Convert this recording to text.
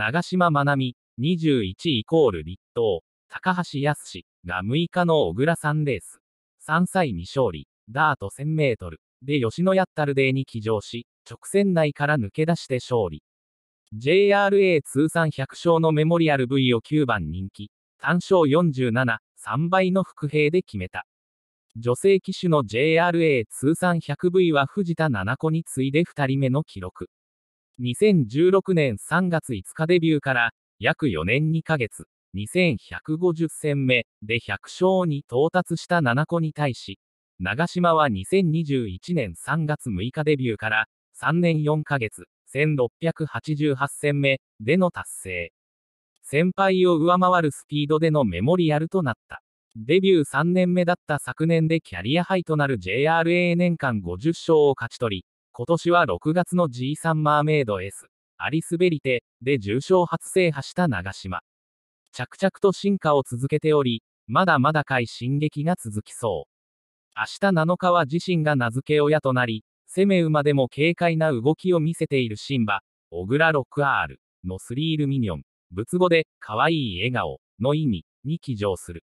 長島真奈美、21イコール立東、高橋康が6日の小倉3レース。3歳未勝利、ダート1000メートルで吉野家ったデーに騎乗し、直線内から抜け出して勝利。JRA 通算100勝のメモリアル V を9番人気、単勝47、3倍の伏兵で決めた。女性騎手の JRA 通算 100V は藤田七子に次いで2人目の記録。2016年3月5日デビューから約4年2ヶ月、2150戦目で100勝に到達した7個に対し、長島は2021年3月6日デビューから3年4ヶ月、1688戦目での達成。先輩を上回るスピードでのメモリアルとなった。デビュー3年目だった昨年でキャリアハイとなる JRA 年間50勝を勝ち取り、今年は6月の G3 マーメイド S、アリスベリテで重賞初制覇した長島。着々と進化を続けており、まだまだ快進撃が続きそう。明日7日は自身が名付け親となり、攻め馬でも軽快な動きを見せているシンバ、小倉 6R のスリールミニョン、仏語で可愛い笑顔の意味に騎乗する。